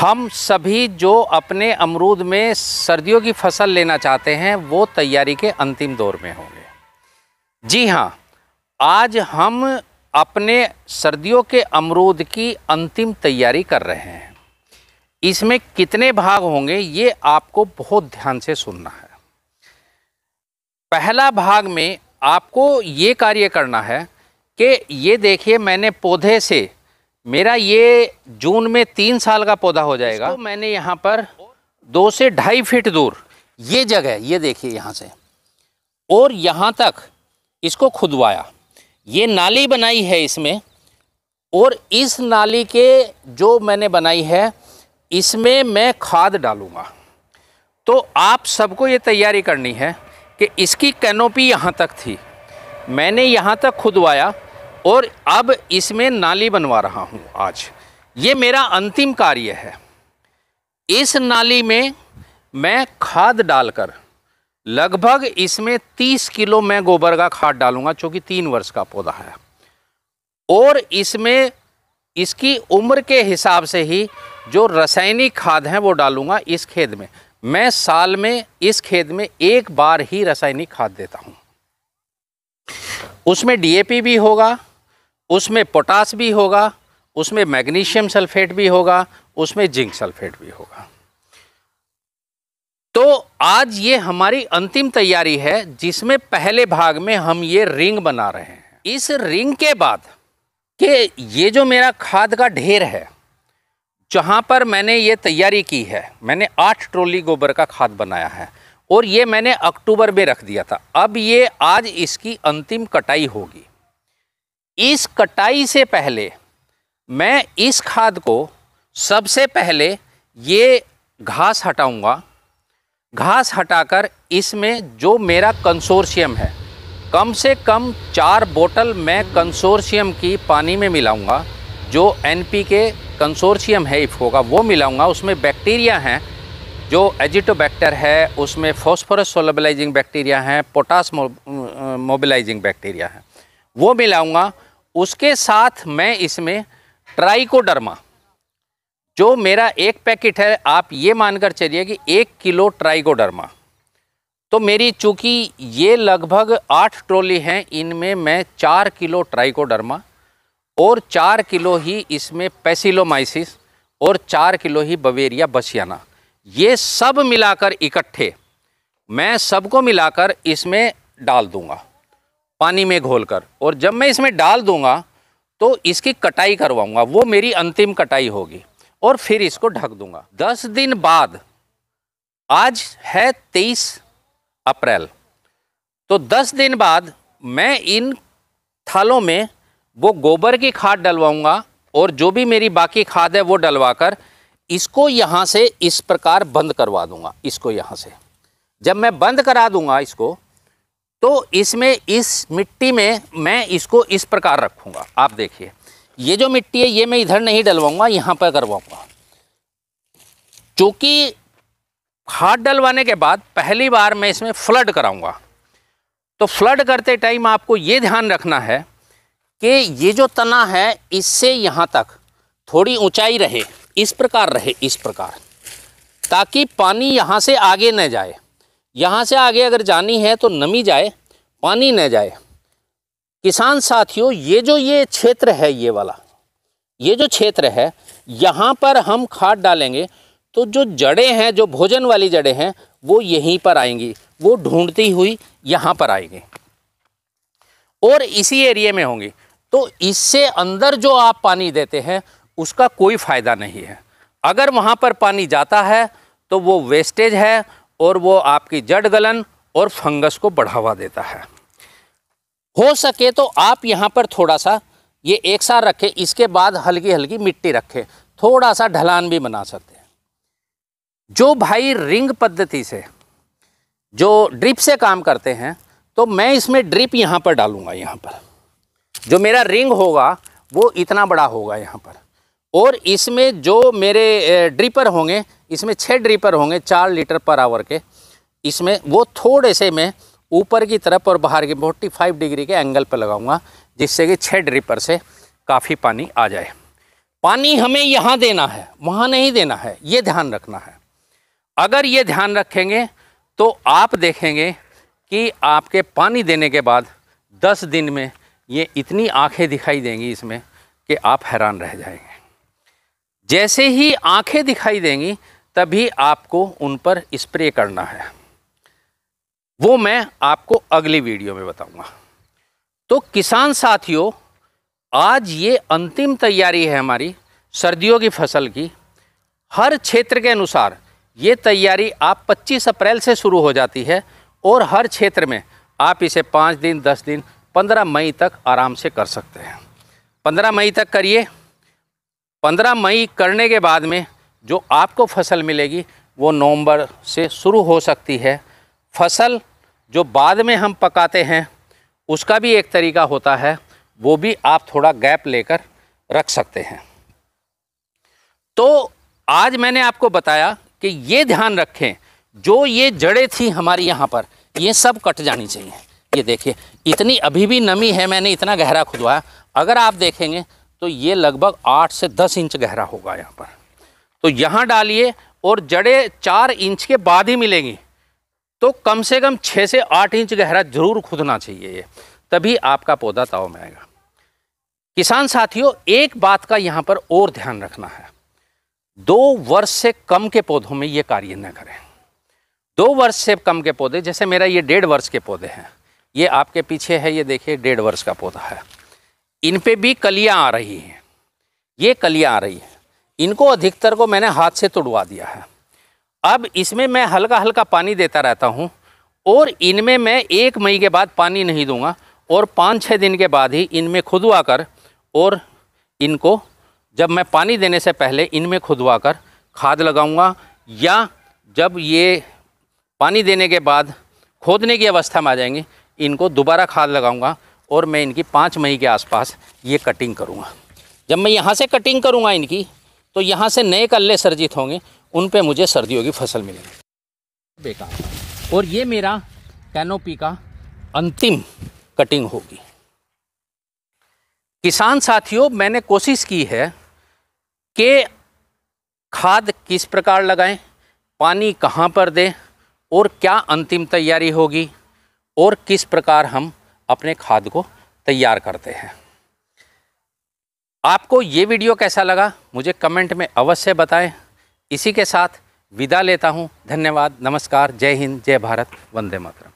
हम सभी जो अपने अमरूद में सर्दियों की फसल लेना चाहते हैं वो तैयारी के अंतिम दौर में होंगे जी हाँ आज हम अपने सर्दियों के अमरूद की अंतिम तैयारी कर रहे हैं इसमें कितने भाग होंगे ये आपको बहुत ध्यान से सुनना है पहला भाग में आपको ये कार्य करना है कि ये देखिए मैंने पौधे से मेरा ये जून में तीन साल का पौधा हो जाएगा मैंने यहाँ पर दो से ढाई फीट दूर ये जगह ये देखिए यहाँ से और यहाँ तक इसको खुदवाया ये नाली बनाई है इसमें और इस नाली के जो मैंने बनाई है इसमें मैं खाद डालूँगा तो आप सबको ये तैयारी करनी है कि इसकी कैनोपी यहाँ तक थी मैंने यहाँ तक खुदवाया और अब इसमें नाली बनवा रहा हूँ आज ये मेरा अंतिम कार्य है इस नाली में मैं खाद डालकर लगभग इसमें 30 किलो मैं गोबर का खाद डालूंगा जो कि तीन वर्ष का पौधा है और इसमें इसकी उम्र के हिसाब से ही जो रासायनिक खाद हैं वो डालूंगा इस खेत में मैं साल में इस खेत में एक बार ही रासायनिक खाद देता हूँ उसमें डीएपी भी होगा उसमें पोटास भी होगा उसमें मैग्नीशियम सल्फेट भी होगा उसमें जिंक सल्फेट भी होगा तो आज ये हमारी अंतिम तैयारी है जिसमें पहले भाग में हम ये रिंग बना रहे हैं इस रिंग के बाद कि ये जो मेरा खाद का ढेर है जहाँ पर मैंने ये तैयारी की है मैंने आठ ट्रोली गोबर का खाद बनाया है और ये मैंने अक्टूबर में रख दिया था अब ये आज इसकी अंतिम कटाई होगी इस कटाई से पहले मैं इस खाद को सबसे पहले ये घास हटाऊंगा घास हटाकर इसमें जो मेरा कंसोर्शियम है कम से कम चार बोतल मैं कंसोर्शियम की पानी में मिलाऊंगा जो एन पी के कंसोर्शियम है इफ्को का वो मिलाऊंगा उसमें बैक्टीरिया हैं जो एजिटोबैक्टर है उसमें फॉस्फोरस सोलबलाइजिंग बैक्टीरिया हैं पोटास मोबिलाइजिंग बैक्टीरिया हैं वो मिलाऊंगा उसके साथ मैं इसमें ट्राइकोडर्मा जो मेरा एक पैकेट है आप ये मानकर चलिए कि एक किलो ट्राइकोडर्मा तो मेरी चूँकि ये लगभग आठ ट्रॉली हैं इनमें मैं चार किलो ट्राइकोडर्मा और चार किलो ही इसमें पेसिलोमाइसिस और चार किलो ही बवेरिया बसियाना ये सब मिलाकर इकट्ठे मैं सबको मिलाकर इसमें डाल दूंगा पानी में घोलकर और जब मैं इसमें डाल दूंगा तो इसकी कटाई करवाऊंगा वो मेरी अंतिम कटाई होगी और फिर इसको ढक दूंगा दस दिन बाद आज है तेईस अप्रैल तो दस दिन बाद मैं इन थालों में वो गोबर की खाद डलवाऊंगा और जो भी मेरी बाकी खाद है वो डलवाकर इसको यहाँ से इस प्रकार बंद करवा दूंगा इसको यहाँ से जब मैं बंद करा दूंगा इसको तो इसमें इस मिट्टी में मैं इसको इस प्रकार रखूँगा आप देखिए ये जो मिट्टी है ये मैं इधर नहीं डलवाऊँगा यहाँ पर करवाऊँगा चूँकि खाद डलवाने के बाद पहली बार मैं इसमें फ्लड कराऊँगा तो फ्लड करते टाइम आपको ये ध्यान रखना है कि ये जो तना है इससे यहाँ तक थोड़ी ऊंचाई रहे इस प्रकार रहे इस प्रकार ताकि पानी यहाँ से आगे न जाए यहाँ से आगे अगर जानी है तो नमी जाए पानी न जाए किसान साथियों ये जो ये क्षेत्र है ये वाला ये जो क्षेत्र है यहाँ पर हम खाद डालेंगे तो जो जड़ें हैं जो भोजन वाली जड़ें हैं वो यहीं पर आएंगी वो ढूंढती हुई यहाँ पर आएंगी और इसी एरिए में होंगी तो इससे अंदर जो आप पानी देते हैं उसका कोई फ़ायदा नहीं है अगर वहाँ पर पानी जाता है तो वो वेस्टेज है और वो आपकी जड़ गलन और फंगस को बढ़ावा देता है हो सके तो आप यहाँ पर थोड़ा सा ये एक साथ रखें इसके बाद हल्की हल्की मिट्टी रखें थोड़ा सा ढलान भी बना सकते हैं जो भाई रिंग पद्धति से जो ड्रिप से काम करते हैं तो मैं इसमें ड्रिप यहाँ पर डालूँगा यहाँ पर जो मेरा रिंग होगा वो इतना बड़ा होगा यहाँ पर और इसमें जो मेरे ड्रिपर होंगे इसमें छः ड्रिपर होंगे चार लीटर पर आवर के इसमें वो थोड़े से मैं ऊपर की तरफ और बाहर की फोर्टी फाइव डिग्री के एंगल पर लगाऊंगा जिससे कि छः ड्रिपर से काफ़ी पानी आ जाए पानी हमें यहाँ देना है वहाँ नहीं देना है ये ध्यान रखना है अगर ये ध्यान रखेंगे तो आप देखेंगे कि आपके पानी देने के बाद दस दिन में ये इतनी आँखें दिखाई देंगी इसमें कि आप हैरान रह जाएंगे जैसे ही आंखें दिखाई देंगी तभी आपको उन पर स्प्रे करना है वो मैं आपको अगली वीडियो में बताऊंगा तो किसान साथियों आज ये अंतिम तैयारी है हमारी सर्दियों की फसल की हर क्षेत्र के अनुसार ये तैयारी आप 25 अप्रैल से शुरू हो जाती है और हर क्षेत्र में आप इसे पाँच दिन दस दिन पंद्रह मई तक आराम से कर सकते हैं पंद्रह मई तक करिए पंद्रह मई करने के बाद में जो आपको फसल मिलेगी वो नवंबर से शुरू हो सकती है फसल जो बाद में हम पकाते हैं उसका भी एक तरीका होता है वो भी आप थोड़ा गैप लेकर रख सकते हैं तो आज मैंने आपको बताया कि ये ध्यान रखें जो ये जड़ें थी हमारी यहाँ पर ये सब कट जानी चाहिए ये देखिए इतनी अभी भी नमी है मैंने इतना गहरा खुदवाया अगर आप देखेंगे तो ये लगभग आठ से दस इंच गहरा होगा यहाँ पर तो यहाँ डालिए और जड़ें चार इंच के बाद ही मिलेंगी तो कम से कम छः से आठ इंच गहरा जरूर खुदना चाहिए ये तभी आपका पौधा ताव में आएगा किसान साथियों एक बात का यहाँ पर और ध्यान रखना है दो वर्ष से कम के पौधों में ये कार्य न करें दो वर्ष से कम के पौधे जैसे मेरा ये डेढ़ वर्ष के पौधे हैं ये आपके पीछे है ये देखिए डेढ़ वर्ष का पौधा है इन पे भी कलियां आ रही हैं ये कलियां आ रही हैं इनको अधिकतर को मैंने हाथ से तोड़वा दिया है अब इसमें मैं हल्का हल्का पानी देता रहता हूँ और इनमें मैं एक मई के बाद पानी नहीं दूंगा और पाँच छः दिन के बाद ही इनमें खुदवा कर और इनको जब मैं पानी देने से पहले इनमें खुदवा कर खाद लगाऊंगा या जब ये पानी देने के बाद खोदने की अवस्था में आ जाएंगे इनको दोबारा खाद लगाऊंगा और मैं इनकी पाँच मई के आसपास ये कटिंग करूँगा जब मैं यहाँ से कटिंग करूँगा इनकी तो यहाँ से नए कल्ले सर्जित होंगे उन पर मुझे सर्दियों की फसल मिलेगी बेकार और ये मेरा कैनोपी का अंतिम कटिंग होगी किसान साथियों मैंने कोशिश की है कि खाद किस प्रकार लगाएं पानी कहाँ पर दें और क्या अंतिम तैयारी होगी और किस प्रकार हम अपने खाद को तैयार करते हैं आपको ये वीडियो कैसा लगा मुझे कमेंट में अवश्य बताएं इसी के साथ विदा लेता हूँ धन्यवाद नमस्कार जय हिंद जय भारत वंदे मातरम